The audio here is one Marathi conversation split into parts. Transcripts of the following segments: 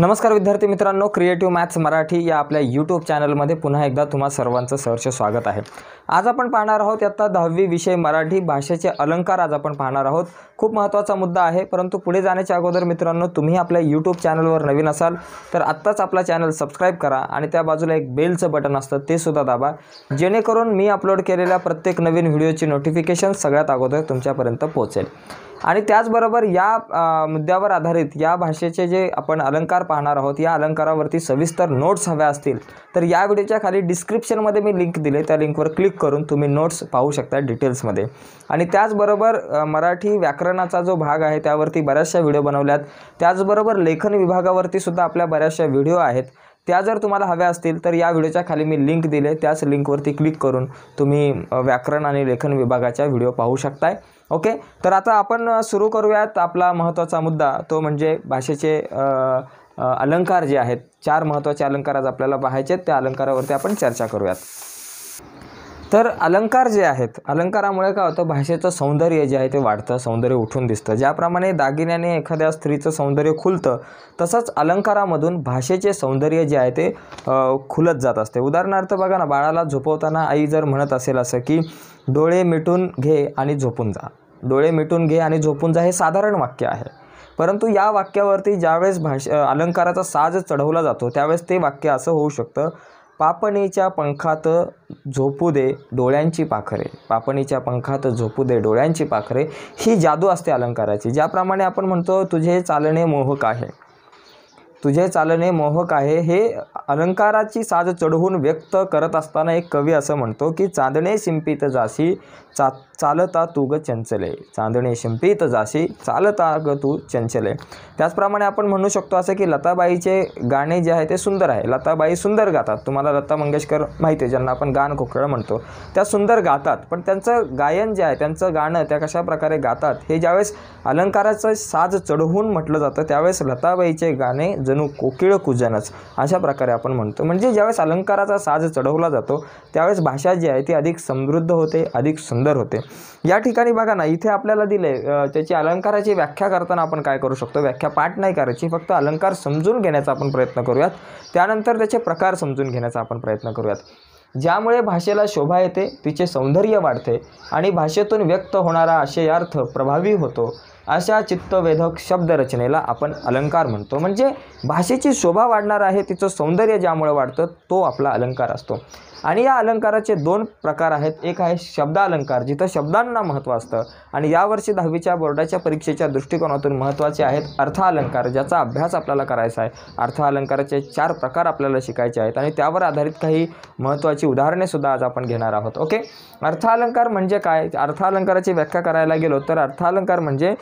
नमस्कार विद्यार्थी मित्रांनो क्रिएटिव्ह मॅथ्स मराठी या आपल्या यूट्यूब चॅनलमध्ये पुन्हा एकदा तुम्हा सर्वांचं सहर्ष स्वागत आहे आज आपण पाहणार आहोत आत्ता दहावी विषय मराठी भाषेचे अलंकार आज आपण पाहणार आहोत खूप महत्त्वाचा मुद्दा आहे परंतु पुढे जाण्याच्या अगोदर मित्रांनो तुम्ही आपल्या यूट्यूब चॅनलवर नवीन असाल तर आत्ताच आपला चॅनल सबस्क्राईब करा आणि त्या बाजूला एक बेलचं बटन असतं ते सुद्धा दाबा जेणेकरून मी अपलोड केलेल्या प्रत्येक नवीन व्हिडिओची नोटिफिकेशन सगळ्यात अगोदर तुमच्यापर्यंत पोहोचेल आणि त्याचबरोबर या मुद्द्यावर आधारित या भाषेचे जे आपण अलंकार पाहणार आहोत या अलंकारावरती सविस्तर नोट्स हव्या असतील तर या व्हिडिओच्या खाली डिस्क्रिप्शनमध्ये मी लिंक दिले त्या लिंकवर क्लिक करून तुम्ही नोट्स पाहू शकता डिटेल्समध्ये आणि त्याचबरोबर मराठी व्याकरणाचा जो भाग आहे त्यावरती बऱ्याचशा व्हिडिओ बनवल्यात त्याचबरोबर लेखन विभागावरती सुद्धा आपल्या बऱ्याचशा व्हिडिओ आहेत त्या जर तुम्हाला हव्या असतील तर या व्हिडिओच्या खाली मी लिंक दिले त्याच लिंकवरती क्लिक करून तुम्ही व्याकरण आणि लेखन विभागाच्या व्हिडिओ पाहू शकताय ओके तर आता आपण सुरू करूयात आपला महत्त्वाचा मुद्दा तो म्हणजे भाषेचे अलंकार जे आहेत चार महत्त्वाचे अलंकार आज आपल्याला पाहायचे आहेत त्या अलंकारावरती आपण चर्चा करूयात तर अलंकार जे आहेत अलंकारामुळे काय होतं भाषेचं सौंदर्य जे आहे ते वाढतं सौंदर्य उठून दिसतं ज्याप्रमाणे दागिन्याने एखाद्या स्त्रीचं सौंदर्य खुलतं तसंच अलंकारामधून भाषेचे सौंदर्य जे आहे ते खुलत जात असते उदाहरणार्थ बघा ना बाळाला झोपवताना आई जर म्हणत असेल असं की डोळे मिटून घे आणि झोपून जा डोळे मिटून घे आणि झोपून जा हे साधारण वाक्य आहे परंतु या वाक्यावरती ज्यावेळेस भाष अलंकाराचा साज चढवला जातो त्यावेळेस ते वाक्य असं होऊ शकतं पापणीच्या पंखात झोपू दे डोळ्यांची पाखरे पापणीच्या पंखात झोपू दे डोळ्यांची पाखरे ही जादू असते अलंकाराची ज्याप्रमाणे आपण म्हणतो तुझे चालणे मोहक आहे तुझे चालणे मोहक आहे हे अलंकाराची साज चढवून व्यक्त करत असताना एक कवी असं म्हणतो की चांदणे शिंपित जाशी चा चालता तू ग चंचले चांदणे शिंपित जाशी चालता ग तू चंचले त्याचप्रमाणे आपण म्हणू शकतो असं की लताबाईचे गाणे जे आहे ते सुंदर आहे लताबाई सुंदर गातात तुम्हाला लता मंगेशकर माहिती आहे ज्यांना आपण गाण खोकळं म्हणतो त्या सुंदर गातात पण त्यांचं गायन जे आहे त्यांचं गाणं त्या कशा प्रकारे गातात हे ज्यावेळेस अलंकाराचं साज चढवून म्हटलं जातं त्यावेळेस लताबाईचे गाणे जण जणू कोकिळ कुजनच अशा प्रकारे आपण म्हणतो म्हणजे ज्यावेळेस अलंकाराचा साज चढवला जातो त्यावेळेस भाषा जी आहे ती अधिक समृद्ध होते अधिक सुंदर होते या ठिकाणी बघा ना इथे आपल्याला दिले त्याची अलंकाराची व्याख्या करताना आपण काय करू शकतो व्याख्या पाठ नाही करायची फक्त अलंकार समजून घेण्याचा आपण प्रयत्न करूयात त्यानंतर त्याचे प्रकार समजून घेण्याचा आपण प्रयत्न करूयात ज्यामुळे भाषेला शोभा येते तिचे सौंदर्य वाढते आणि भाषेतून व्यक्त होणारा आशयार्थ प्रभावी होतो अशा चित्तवेधक शब्दरचनेला आपण अलंकार म्हणतो म्हणजे भाषेची शोभा वाढणार आहे तिचं सौंदर्य ज्यामुळे वाढतं तो आपला अलंकार असतो आणि या अलंकाराचे दोन प्रकार आहेत एक आहे शब्द अलंकार जिथं शब्दांना महत्त्व असतं आणि यावर्षी दहावीच्या बोर्डाच्या परीक्षेच्या दृष्टिकोनातून महत्त्वाचे आहेत अर्थ अलंकार ज्याचा अभ्यास आपल्याला करायचा आहे अर्थ अलंकाराचे चार प्रकार आपल्याला शिकायचे आहेत आणि त्यावर आधारित काही महत्त्वाची उदाहरणेसुद्धा आज आपण घेणार आहोत ओके अर्थ अलंकार म्हणजे काय अर्थ अलंकाराची व्याख्या करायला गेलो तर अर्थ अलंकार म्हणजे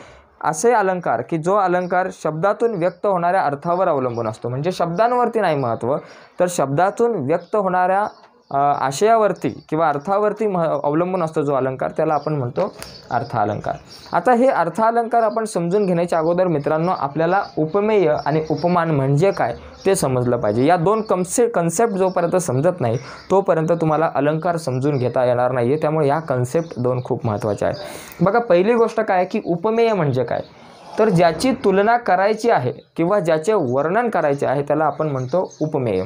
असे अलंकार की जो अलंकार शब्दातून व्यक्त होणाऱ्या अर्थावर अवलंबून असतो म्हणजे शब्दांवरती नाही महत्त्व तर शब्दातून व्यक्त होणाऱ्या आशयावरती किंवा अर्थावरती मह अवलंबून असतो जो अलंकार त्याला आपण म्हणतो अर्थ अलंकार आता हे अर्थ अलंकार आपण समजून घेण्याच्या अगोदर मित्रांनो आपल्याला उपमेय आणि उपमान म्हणजे काय ते समजलं पाहिजे या दोन कन्से कन्सेप्ट जोपर्यंत समजत नाही तोपर्यंत तुम्हाला अलंकार समजून घेता येणार नाही आहे त्यामुळे या कन्सेप्ट दोन खूप महत्त्वाच्या आहेत बघा पहिली गोष्ट काय की उपमेय म्हणजे काय तर ज्याची तुलना करायची आहे किंवा ज्याचे वर्णन करायचे आहे त्याला आपण म्हणतो उपमेय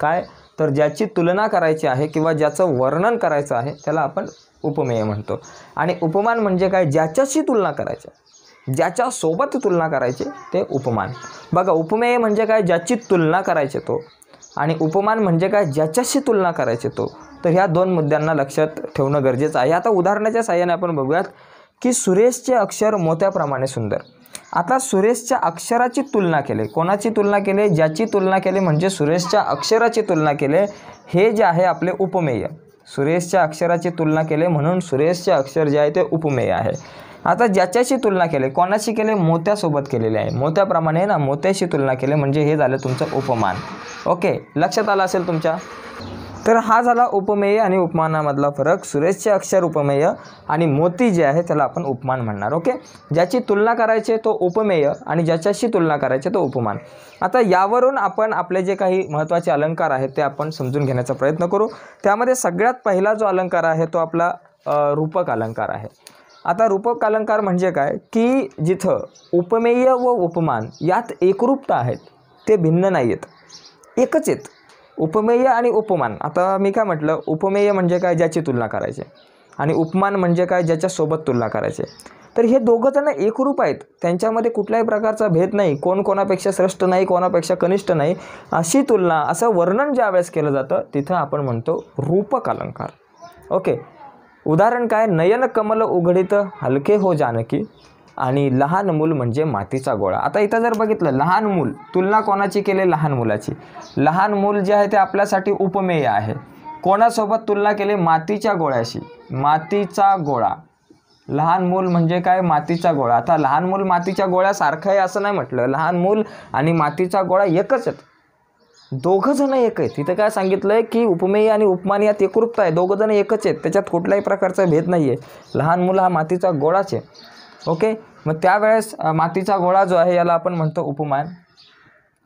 काय तर ज्याची तुलना करायची आहे किंवा ज्याचं वर्णन करायचं आहे त्याला आपण उपमेय म्हणतो आणि उपमान म्हणजे काय ज्याच्याशी तुलना करायची ज्याच्यासोबत तुलना करायची ते उपमान बघा उपमेय म्हणजे काय ज्याची तुलना करायचे तो आणि उपमान म्हणजे काय ज्याच्याशी तुलना करायचे तो तर ह्या दोन मुद्द्यांना लक्षात ठेवणं गरजेचं आहे आता उदाहरणाच्या साह्याने आपण बघूयात की सुरेशचे अक्षर मोत्याप्रमाणे सुंदर आता सुरेशच्या अक्षराची तुलना केले कोणाची तुलना केली ज्याची तुलना केली म्हणजे सुरेशच्या अक्षराची तुलना केले हे जे आहे आपले उपमेय सुरेशच्या अक्षराची तुलना केले म्हणून सुरेशचे अक्षर जे आहे ते उपमेय आहे आता ज्याच्याशी तुलना केले कोणाशी केले मोत्यासोबत केलेले आहे मोत्याप्रमाणे ना मोत्याशी तुलना केले म्हणजे हे झालं तुमचं उपमान ओके लक्षात आलं असेल तुमच्या तर हा झाला उपमेय आणि उपमानामधला फरक सुरेशचे अक्षर उपमेय आणि मोती जे आहे त्याला आपण उपमान म्हणणार ओके ज्याची तुलना करायची तो उपमेय आणि ज्याच्याशी तुलना करायची तो उपमान आता यावरून आपण आपले जे काही महत्त्वाचे अलंकार आहेत ते आपण समजून घेण्याचा प्रयत्न करू त्यामध्ये सगळ्यात पहिला जो अलंकार आहे तो आपला रूपक अलंकार आहे आता रूपक अलंकार म्हणजे काय की जिथं उपमेय व उपमान यात एकरूपता आहेत ते भिन्न नाही आहेत एकच आहेत उपमेय आणि उपमान आता मी काय म्हटलं उपमेय म्हणजे काय ज्याची तुलना करायची आणि उपमान म्हणजे काय ज्याच्यासोबत तुलना करायची तर हे दोघं त्यांना एकरूप आहेत त्यांच्यामध्ये कुठल्याही प्रकारचा भेद नाही कोण कोणापेक्षा श्रेष्ठ नाही कोणापेक्षा कनिष्ठ नाही अशी तुलना असं वर्णन ज्या वेळेस केलं जातं तिथं आपण म्हणतो रूपक अलंकार ओके उदाहरण काय नयन कमल उघडित हलके हो जानकी आणि लहान मूल म्हणजे मातीचा गोळा आता इथं जर बघितलं लहान मूल तुलना कोणाची केली लहान मुलाची लहान मूल जे आहे ते आपल्यासाठी उपमेय आहे कोणासोबत तुलना केली मातीच्या गोळ्याशी मातीचा गोळा लहान मूल म्हणजे काय मातीचा गोळा आता लहान मूल मातीच्या गोळ्यासारखं आहे असं नाही म्हटलं लहान मूल आणि मातीचा गोळा एकच आहेत दोघंजणं एक आहेत तिथं काय सांगितलं आहे की उपमेय आणि उपमान यात एकरूपता आहे जण एकच आहेत त्याच्यात कुठल्याही प्रकारचा भेद नाही आहे लहान मूल हा मातीचा गोळाच आहे ओके मग त्यावेळेस मातीचा गोळा जो आहे याला आपण म्हणतो उपमान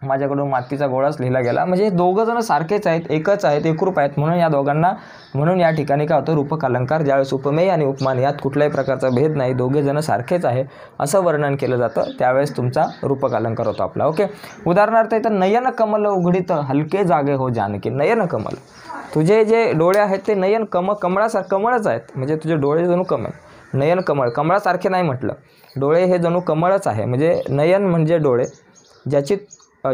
माझ्याकडून मातीचा गोळाच लिहिला गेला म्हणजे दोघं जण सारखेच आहेत एकच आहेत एकरूप आहेत म्हणून या दोघांना म्हणून या ठिकाणी काय होतं रूपक अलंकार ज्यावेळेस उपमेय आणि उपमान यात कुठल्याही प्रकारचा भेद नाही दोघे जण सारखेच आहे असं वर्णन केलं जातं त्यावेळेस तुमचा रूपक अलंकार होतो आपला ओके उदाहरणार्थ इथं नयन कमल उघडीत हलके जागे हो जानकी नयन कमल तुझे जे डोळे आहेत ते नयन कम कमळासार कमळच आहेत म्हणजे तुझे डोळे जणू कमल नयन कमळ कमळासारखे नाही म्हटलं डोळे हे जणू कमळच आहे म्हणजे नयन म्हणजे डोळे ज्याची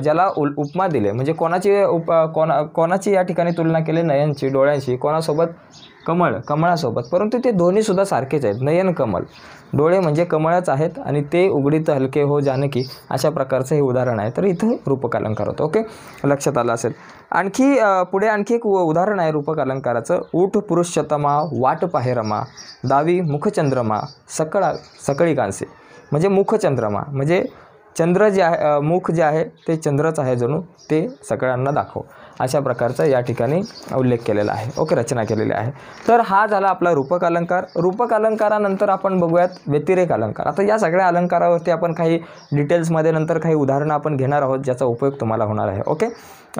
ज्याला उल उपमा दिले म्हणजे कोणाची उप कोणा कोणाची या ठिकाणी तुलना केली नयनची डोळ्यांची कोणासोबत कमळ कमळासोबत परंतु ते दोन्हीसुद्धा सारखेच आहेत नयन कमल डोळे म्हणजे कमळच आहेत आणि ते उघडीत हलके हो जानकी अशा प्रकारचं हे उदाहरण आहे तर इथं रूपकालंकार होतं ओके लक्षात आलं असेल आणखी पुढे आणखी एक उदाहरण आहे रूपक अलंकाराचं ऊठ पुरुष शतमा वाट पाहेरमा दावी मुखचंद्रमा सकळा सकळी कांसे म्हणजे मुखचंद्रमा म्हणजे चंद्र जे आहे मुख जे आहे ते चंद्रच आहे जणू ते सगळ्यांना दाखव अशा प्रकारचा या ठिकाणी उल्लेख केलेला आहे ओके रचना केलेली आहे तर हा झाला आपला रूपक अलंकार रूपक अलंकारानंतर आपण बघूयात व्यतिरेक अलंकार आता या सगळ्या अलंकारावरती आपण काही डिटेल्समध्ये नंतर काही उदाहरणं आपण घेणार आहोत ज्याचा उपयोग तुम्हाला होणार आहे ओके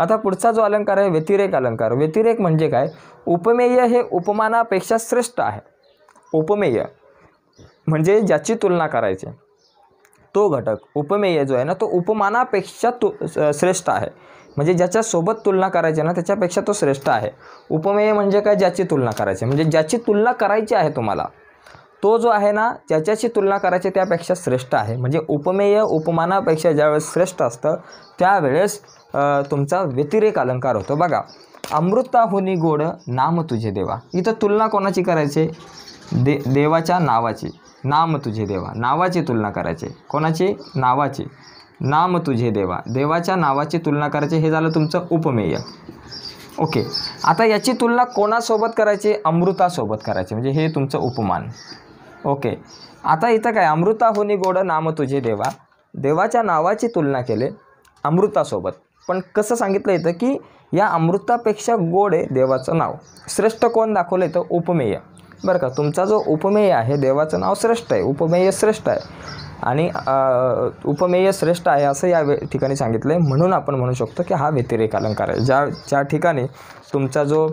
आता पुढचा जो अलंकार आहे व्यतिरेक अलंकार व्यतिरेक म्हणजे काय उपमेय हे उपमानापेक्षा श्रेष्ठ आहे उपमेय म्हणजे ज्याची तुलना करायची तो घटक उपमेय जो आहे ना तो उपमानापेक्षा तु श्रेष्ठ आहे म्हणजे ज्याच्यासोबत तुलना करायची ना त्याच्यापेक्षा तो श्रेष्ठ आहे उपमेय म्हणजे काय ज्याची तुलना करायची म्हणजे ज्याची तुलना करायची आहे तुम्हाला तो जो आहे ना ज्याच्याशी तुलना करायची त्यापेक्षा श्रेष्ठ आहे म्हणजे उपमेय उपमानापेक्षा ज्यावेळेस श्रेष्ठ असतं त्यावेळेस तुमचा व्यतिरेक अलंकार होतो बघा अमृताहुनी गोड नाम तुझे देवा इथं तुलना कोणाची करायची दे देवाच्या नावाची नाम तुझे देवा नावाची तुलना करायची कोणाची नावाची नाम तुझे देवा देवाच्या नावाची तुलना करायची हे झालं तुमचं उपमेय ओके आता याची तुलना कोणासोबत करायची अमृतासोबत करायची म्हणजे हे तुमचं उपमान ओके आता इथं काय अमृता होनी गोड नाम तुझे देवा देवाच्या नावाची तुलना केले अमृतासोबत पण कसं सांगितलं इथं की या अमृतापेक्षा गोड आहे देवाचं नाव श्रेष्ठ कोण दाखवलं इथं उपमेय बरं का तुमचा जो उपमेय आहे देवाचं नाव श्रेष्ठ आहे उपमेय श्रेष्ठ आहे आणि उपमेय श्रेष्ठ आहे असं या ठिकाणी सांगितलं आहे म्हणून आपण म्हणू शकतो की हा व्यतिरेक अलंकार आहे ज्या ज्या ठिकाणी तुमचा जो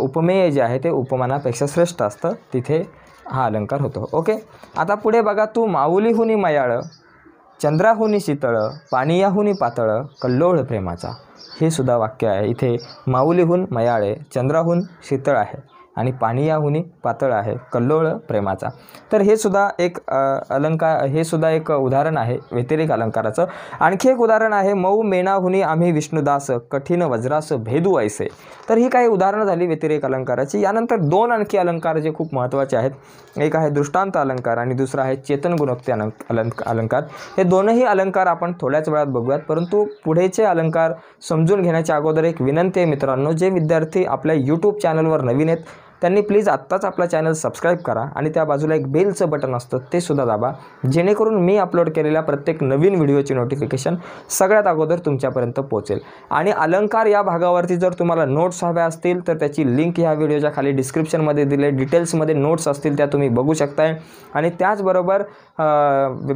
उपमेय जे आहे ते उपमानापेक्षा श्रेष्ठ असतं तिथे हा अलंकार होतो ओके आता पुढे बघा तू माऊलीहुनी मयाळ चंद्राहुनी शीतळ पानियाहुनी पातळ कल्लोळ प्रेमाचा हे सुद्धा वाक्य आहे इथे माऊलीहून मयाळे चंद्राहून शीतळ आहे आणि पाणी याहुनी पातळ आहे कल्लोळ प्रेमाचा तर हे सुद्धा एक अलंकार हे सुद्धा एक उदाहरण आहे व्यतिरिक्त अलंकाराचं आणखी एक उदाहरण आहे मऊ मेणाहुनी आम्ही विष्णुदास कठीण वज्रास भेदू ऐसे तर ही काही उदाहरणं झाली व्यतिरेक अलंकाराची यानंतर दोन आणखी अलंकार जे खूप महत्त्वाचे आहेत एक आहे दृष्टांत अलंकार आणि दुसरा आहे चेतन गुणोक्ती अलंक अलंकार हे दोनही अलंकार आपण थोड्याच वेळात बघूयात परंतु पुढेचे अलंकार समजून घेण्याच्या अगोदर एक विनंती आहे मित्रांनो जे विद्यार्थी आपल्या यूट्यूब चॅनलवर नवीन आहेत त्यांनी प्लीज आत्ताच आपला चॅनल सबस्क्राईब करा आणि त्या बाजूला एक बेलचं बटन असतं ते सुद्धा दाबा जेणेकरून मी अपलोड केलेल्या प्रत्येक नवीन व्हिडिओची नोटिफिकेशन सगळ्यात अगोदर तुमच्यापर्यंत पोहोचेल आणि अलंकार या भागावरती जर तुम्हाला नोट्स हव्या असतील तर त्याची लिंक ह्या व्हिडिओच्या खाली डिस्क्रिप्शनमध्ये दिले डिटेल्समध्ये नोट्स असतील त्या तुम्ही बघू शकताय आणि त्याचबरोबर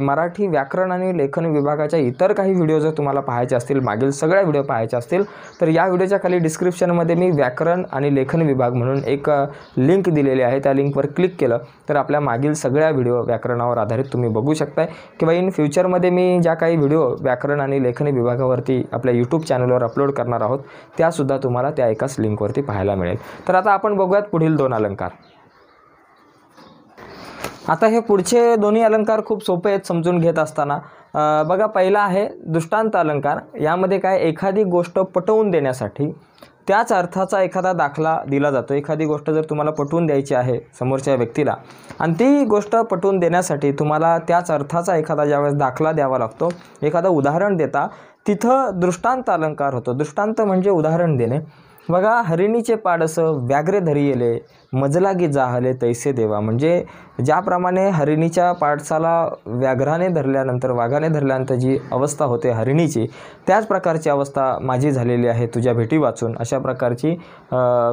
मराठी व्याकरण आणि लेखन विभागाच्या इतर काही व्हिडिओ जर तुम्हाला पाहायचे असतील मागील सगळ्या व्हिडिओ पाहायचे असतील तर या व्हिडिओच्या खाली डिस्क्रिप्शनमध्ये मी व्याकरण आणि लेखन विभाग म्हणून एक लिंक दिलेली आहे त्या लिंकवर क्लिक केलं तर आपल्या मागील सगळ्या व्हिडिओ व्याकरणावर आधारित तुम्ही बघू शकताय किंवा इन फ्युचरमध्ये मी ज्या काही व्हिडिओ व्याकरण आणि लेखनी विभागावरती आपल्या यूट्यूब चॅनलवर अपलोड करणार आहोत त्यासुद्धा तुम्हाला त्या एकाच लिंकवरती पाहायला मिळेल तर आता आपण बघूयात पुढील दोन अलंकार आता हे पुढचे दोन्ही अलंकार खूप सोपे आहेत समजून घेत असताना बघा पहिला आहे दृष्टांत अलंकार यामध्ये काय एखादी गोष्ट पटवून देण्यासाठी त्याच अर्थाचा एखादा दाखला दिला जातो एखादी गोष्ट जर तुम्हाला पटवून द्यायची आहे समोरच्या व्यक्तीला आणि ती गोष्ट पटवून देण्यासाठी तुम्हाला त्याच अर्थाचा एखादा ज्यावेळेस दाखला द्यावा लागतो एखादं उदाहरण देता तिथं दृष्टांत अलंकार होतो दृष्टांत म्हणजे उदाहरण देणे बघा हरिणीचे पाडसं व्याघ्रे धरी येले मजलागी जाहले तैसे देवा म्हणजे ज्याप्रमाणे हरिणीच्या पाठसाला व्याघ्राने धरल्यानंतर वाघाने धरल्यानंतर जी अवस्था होते हरिणीची त्याच प्रकारची अवस्था माझी झालेली आहे तुझ्या भेटी वाचून अशा प्रकारची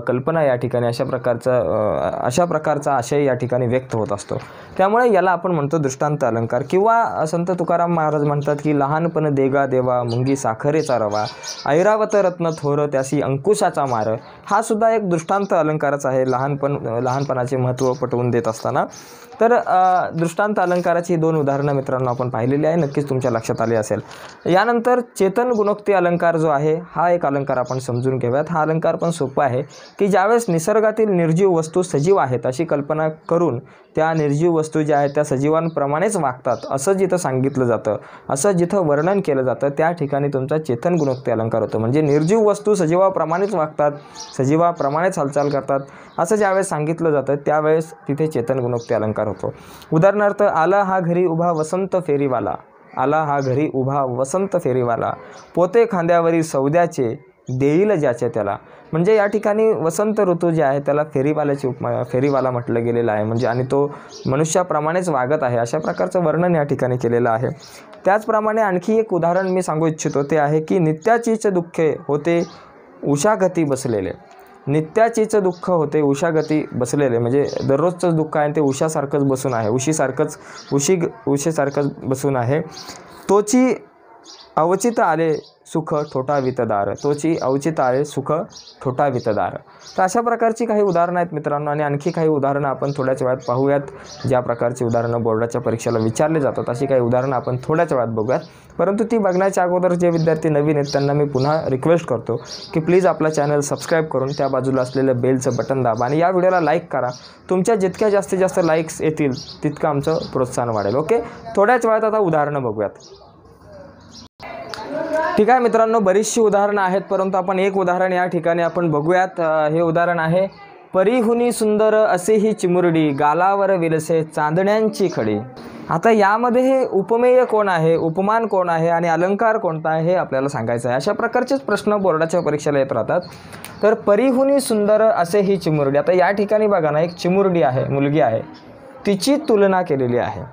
कल्पना या ठिकाणी अशा प्रकारचा अशा प्रकारचा आशय या ठिकाणी व्यक्त होत असतो त्यामुळे याला आपण म्हणतो दृष्टांत अलंकार किंवा संत तुकाराम महाराज म्हणतात की लहानपण देगा देवा मुंगी साखरेचा रवा ऐरावत रत्न थोर त्यासी अंकुशाचा मार हा सुद्धा एक दृष्टांत अलंकारच आहे लहानपण लहानपणाचे महत्त्व पटवून देत असताना तर दृष्टांत अलंकाराची दोन उदाहरणं मित्रांनो आपण पाहिलेली आहे नक्कीच तुमच्या लक्षात आले असेल यानंतर चेतन गुणोक्ती अलंकार जो आहे हा एक अलंकार आपण समजून घेऊयात हा अलंकार पण सोपा आहे की ज्यावेळेस निसर्गातील निर्जीव वस्तू सजीव आहेत अशी कल्पना करून त्या निर्जीव वस्तू ज्या आहेत त्या सजीवांप्रमाणेच वागतात असं जिथं सांगितलं जातं असं जिथं वर्णन केलं जातं त्या ठिकाणी तुमचा चेतन गुणोक्ती अलंकार होतो म्हणजे निर्जीव वस्तू सजीवाप्रमाणेच वागतात सजीवाप्रमाणेच हालचाल करतात असं ज्यावेळेस सांगितलं जातं त्यावेळेस तिथे चेतन गुणोक्ती अलंकार होतो उदाहरणार्थ आला हा घरी उभा वसंत फेरीवाला आला हा घरी उभा वसंत फेरीवाला पोते खांद्यावरील सौद्याचे देईल ज्याचे त्याला म्हणजे या ठिकाणी वसंत ऋतू जे आहे त्याला फेरीवाल्याची उपमा फेरीवाला म्हटलं गेलेलं आहे म्हणजे आणि तो मनुष्याप्रमाणेच वागत आहे अशा प्रकारचं वर्णन या ठिकाणी केलेलं आहे त्याचप्रमाणे आणखी एक उदाहरण मी सांगू इच्छितो ते आहे की नित्याचीच दुःखे होते उषागती बसलेले नित्याचीच दुःख होते उषागती बसलेले म्हणजे दररोजचंच दुःख आहे ते उषासारखंच बसून आहे उशीसारखंच उशी उशीसारखंच बसून आहे तोची अवचित आले सुख वितदार तोची आहे सुख वितदार तर अशा प्रकारची काही उदाहरणं आहेत मित्रांनो आणि आणखी काही उदाहरणं आपण थोड्याच वेळात पाहूयात ज्या प्रकारची उदाहरणं बोर्डाच्या परीक्षेला विचारले जातात अशी काही उदाहरणं आपण थोड्याच वेळात बघूयात परंतु ती बघण्याच्या अगोदर जे विद्यार्थी नवीन आहेत त्यांना मी पुन्हा रिक्वेस्ट करतो की प्लीज आपला चॅनल सबस्क्राईब करून त्या बाजूला असलेलं बेलचं बटन दाबा आणि या व्हिडिओला लाईक करा तुमच्या जितक्या जास्तीत जास्त लाईक्स येतील तितकं आमचं प्रोत्साहन वाढेल ओके थोड्याच वेळात आता उदाहरणं बघूयात ठीक आहे मित्रांनो बरीचशी उदाहरणं आहेत परंतु आपण एक उदाहरण या ठिकाणी आपण बघूयात हे उदाहरण आहे परीहुनी सुंदर असे ही चिमुरडी गालावर विलसे चांदण्यांची खडी आता यामध्ये हे उपमेय कोण आहे उपमान कोण आहे आणि अलंकार कोणता आहे हे आपल्याला सांगायचं आहे अशा प्रकारचेच प्रश्न बोर्डाच्या परीक्षेला येत राहतात तर परीहुनी सुंदर असे ही चिमुरडी आता या ठिकाणी बघा ना एक चिमुरडी आहे मुलगी आहे तिची तुलना केलेली आहे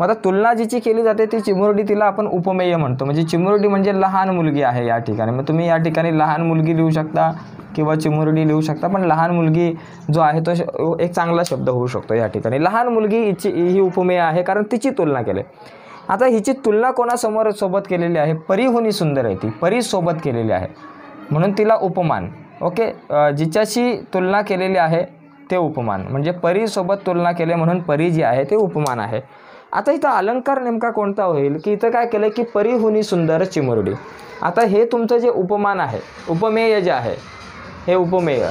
मग आता तुलना जिची केली जाते ती चिमुरडी तिला आपण उपमेय म्हणतो म्हणजे चिमुरडी म्हणजे लहान मुलगी आहे या ठिकाणी मग तुम्ही या ठिकाणी लहान मुलगी लिहू शकता किंवा चिमुरडी लिहू शकता पण लहान मुलगी जो आहे तो एक चांगला शब्द होऊ शकतो या ठिकाणी लहान मुलगी हिची ही उपमेय आहे कारण तिची तुलना केली आता हिची तुलना कोणासमोर सोबत केलेली आहे परीहुनी सुंदर आहे ती परीसोबत केलेली आहे म्हणून तिला उपमान ओके जिच्याशी तुलना केलेली आहे ते उपमान म्हणजे परीसोबत तुलना केले म्हणून परी जी आहे ते उपमान आहे आता इथं अलंकार नेमका कोणता होईल की इथं काय केलं की परिहुनी सुंदर चिमुरडी आता हे तुमचं जे उपमान आहे उपमेय जे आहे हे उपमेय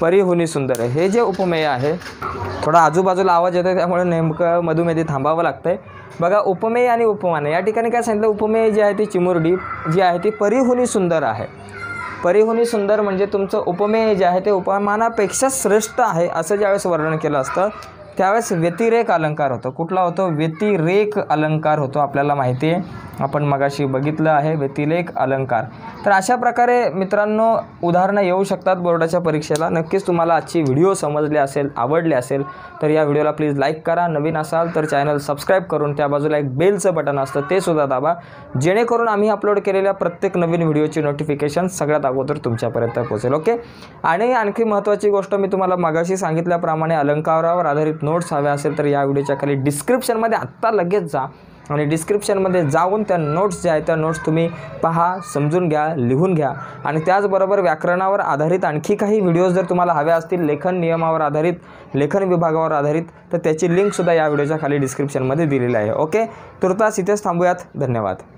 परिहुनी सुंदर हे जे उपमेय आहे थोडा आजूबाजूला आवाज येतो त्यामुळे नेमकं मधुमेधी थांबावं लागतं आहे बघा उपमेय आणि उपमान या ठिकाणी काय सांगितलं उपमेय जी आहे ती चिमुरडी जी आहे ती परिहुनी सुंदर आहे परिहुनी सुंदर म्हणजे तुमचं उपमेय जे आहे ते उपमानापेक्षा श्रेष्ठ आहे असं ज्यावेळेस वर्णन केलं असतं त्यावेळेस व्यतिरेक अलंकार होतो कुठला होतो व्यतिरेक अलंकार होतो आपल्याला माहिती आहे आपण मगाशी बघितलं आहे व्यतिरेक अलंकार तर अशा प्रकारे मित्रांनो उदाहरणं येऊ शकतात बोर्डाच्या परीक्षेला नक्कीच तुम्हाला आजची व्हिडिओ समजले असेल आवडले असेल तर या व्हिडिओला प्लीज लाईक करा नवीन असाल तर चॅनल सबस्क्राईब करून त्या बाजूला एक बेलचं बटन असतं ते सुद्धा दाबा जेणेकरून आम्ही अपलोड केलेल्या प्रत्येक नवीन व्हिडिओची नोटिफिकेशन सगळ्यात अगोदर तुमच्यापर्यंत पोहोचेल ओके आणि आणखी महत्त्वाची गोष्ट मी तुम्हाला मगाशी सांगितल्याप्रमाणे अलंकारावर आधारित नोट्स हव्या असेल तर या व्हिडिओच्या खाली डिस्क्रिप्शनमध्ये आत्ता लगेच जा आणि डिस्क्रिप्शनमध्ये जाऊन त्या नोट्स ज्या आहेत त्या नोट्स तुम्ही पहा समजून घ्या लिहून घ्या आणि त्याचबरोबर व्याकरणावर आधारित आणखी काही व्हिडिओज जर तुम्हाला हव्या असतील लेखन नियमावर आधारित लेखन विभागावर आधारित तर त्याची लिंकसुद्धा या व्हिडिओच्या खाली डिस्क्रिप्शनमध्ये दिलेली आहे ओके तुर्तास इथेच थांबूयात धन्यवाद